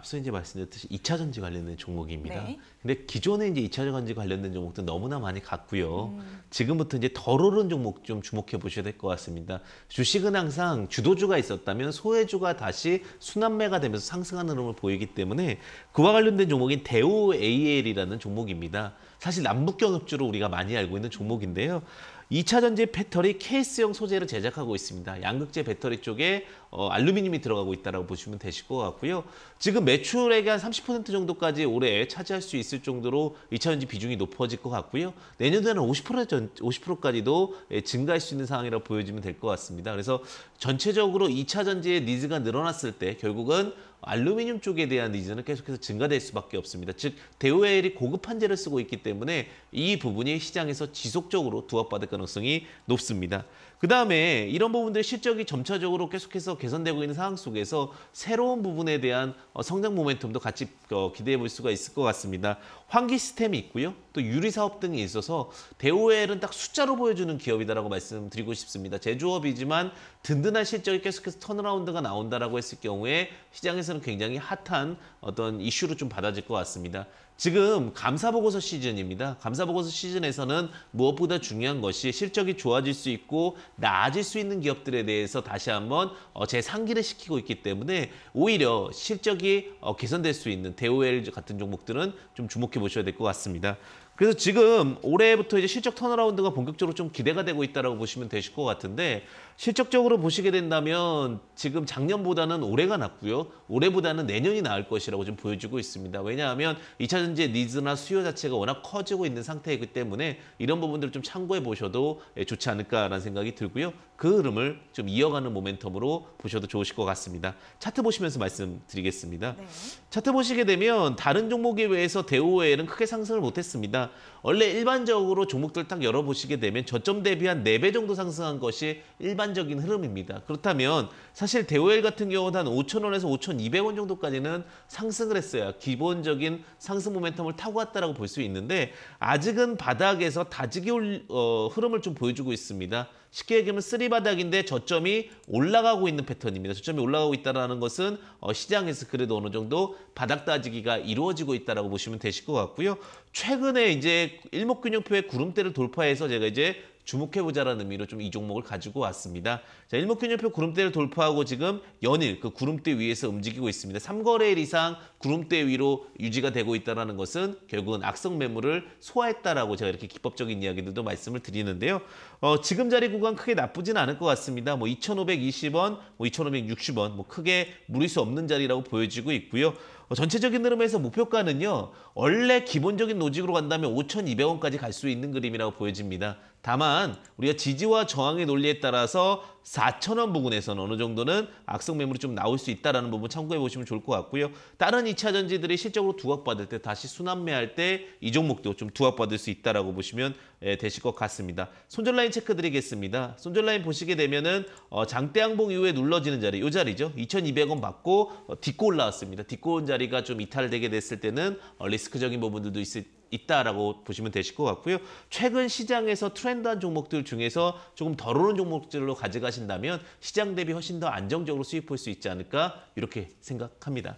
앞서 이제 말씀드렸듯이 2차 전지 관련된 종목입니다. 네. 근데 기존에 이제 2차 전지 관련된 종목들 너무나 많이 갔고요. 음. 지금부터 이제 덜 오른 종목 좀 주목해 보셔야 될 것 같습니다. 주식은 항상 주도주가 있었다면 소외주가 다시 순환매가 되면서 상승하는 흐름을 보이기 때문에 그와 관련된 종목인 대우 AL이라는 종목입니다. 사실 남북경협주로 우리가 많이 알고 있는 종목인데요. 2차 전지 배터리 케이스형 소재를 제작하고 있습니다. 양극재 배터리 쪽에 어, 알루미늄이 들어가고 있다고 보시면 되실 것 같고요. 지금 매출액의한 30% 정도까지 올해 차지할 수 있을 정도로 2차 전지 비중이 높아질 것 같고요. 내년도에는 50% 전, 50%까지도 예, 증가할 수 있는 상황이라고 보여지면 될 것 같습니다. 그래서 전체적으로 2차 전지의 니즈가 늘어났을 때 결국은 알루미늄 쪽에 대한 니즈는 계속해서 증가될 수밖에 없습니다. 즉 대우엘이 고급한재를 쓰고 있기 때문에 이 부분이 시장에서 지속적으로 두합받을 가능성이 높습니다. 그 다음에 이런 부분들 실적이 점차적으로 계속해서 개선되고 있는 상황 속에서 새로운 부분에 대한 어, 성장 모멘텀도 같이 어, 기대해 볼 수가 있을 것 같습니다. 환기 시스템이 있고요. 또 유리 사업 등이 있어서 대우엘은 딱 숫자로 보여주는 기업이다라고 말씀드리고 싶습니다. 제조업이지만 든든한 실적이 계속해서 턴어라운드가 나온다라고 했을 경우에 시장에서는 굉장히 핫한 어떤 이슈로 좀 받아질 것 같습니다. 지금 감사보고서 시즌입니다. 감사보고서 시즌에서는 무엇보다 중요한 것이 실적이 좋아질 수 있고 나아질 수 있는 기업들에 대해서 다시 한번 재상기를 어, 시키고 있기 때문에 오히려 실적이 어, 개선될 수 있는 대오엘 같은 종목들은 좀 주목해 보셔야 될 것 같습니다. 그래서 지금 올해부터 이제 실적 턴어라운드가 본격적으로 좀 기대가 되고 있다고 보시면 되실 것 같은데 실적적으로 보시게 된다면 지금 작년보다는 올해가 낫고요. 올해보다는 내년이 나을 것이라고 좀 보여지고 있습니다. 왜냐하면 2차전지의 니즈나 수요 자체가 워낙 커지고 있는 상태이기 때문에 이런 부분들을 좀 참고해 보셔도 예, 좋지 않을까라는 생각이 들고요. 그 흐름을 좀 이어가는 모멘텀으로 보셔도 좋으실 것 같습니다. 차트 보시면서 말씀드리겠습니다. 네. 차트 보시게 되면 다른 종목에 비해서 대우에는 크게 상승을 못했습니다. 원래 일반적으로 종목들 딱 열어보시게 되면 저점 대비한 4배 정도 상승한 것이 일반적인 흐름입니다. 그렇다면 사실 대우엘 같은 경우는 한 5,000원에서 5,200원 정도까지는 상승을 했어요. 기본적인 상승 모멘텀을 타고 왔다라고 볼 수 있는데 아직은 바닥에서 다지기 어, 흐름을 좀 보여주고 있습니다. 쉽게 얘기하면 쓰리바닥인데 저점이 올라가고 있는 패턴입니다. 저점이 올라가고 있다는 것은 어, 시장에서 그래도 어느 정도 바닥 따지기가 이루어지고 있다고 보시면 되실 것 같고요. 최근에 이제 일목균형표의 구름대를 돌파해서 제가 이제 주목해보자라는 의미로 좀 이 종목을 가지고 왔습니다. 자, 일목균열표 구름대를 돌파하고 지금 연일 그 구름대 위에서 움직이고 있습니다. 3거래일 이상 구름대 위로 유지가 되고 있다는 것은 결국은 악성 매물을 소화했다라고 제가 이렇게 기법적인 이야기들도 말씀을 드리는데요. 어, 지금 자리 구간 크게 나쁘진 않을 것 같습니다. 뭐 2,520원, 뭐 2,560원 뭐 크게 무리수 없는 자리라고 보여지고 있고요. 어, 전체적인 흐름에서 목표가는요. 원래 기본적인 노직으로 간다면 5,200원까지 갈 수 있는 그림이라고 보여집니다. 다만 우리가 지지와 저항의 논리에 따라서 4,000원 부근에서는 어느 정도는 악성 매물이 좀 나올 수 있다는 부분 참고해 보시면 좋을 것 같고요. 다른 2차 전지들이 실적으로 두각받을 때 다시 순환매할 때 이 종목도 좀 두각받을 수 있다라고 보시면 예, 되실 것 같습니다. 손절라인 체크 드리겠습니다. 손절라인 보시게 되면은 어, 장대 항봉 이후에 눌러지는 자리 이 자리죠. 2,200원 받고 어, 딛고 올라왔습니다. 딛고 온 자리 자리가 좀 이탈되게 됐을 때는 어, 리스크적인 부분들도 있을 있다라고 보시면 되실 것 같고요. 최근 시장에서 트렌드한 종목들 중에서 조금 덜 오른 종목들로 가져가신다면 시장 대비 훨씬 더 안정적으로 수익 볼수 있지 않을까 이렇게 생각합니다.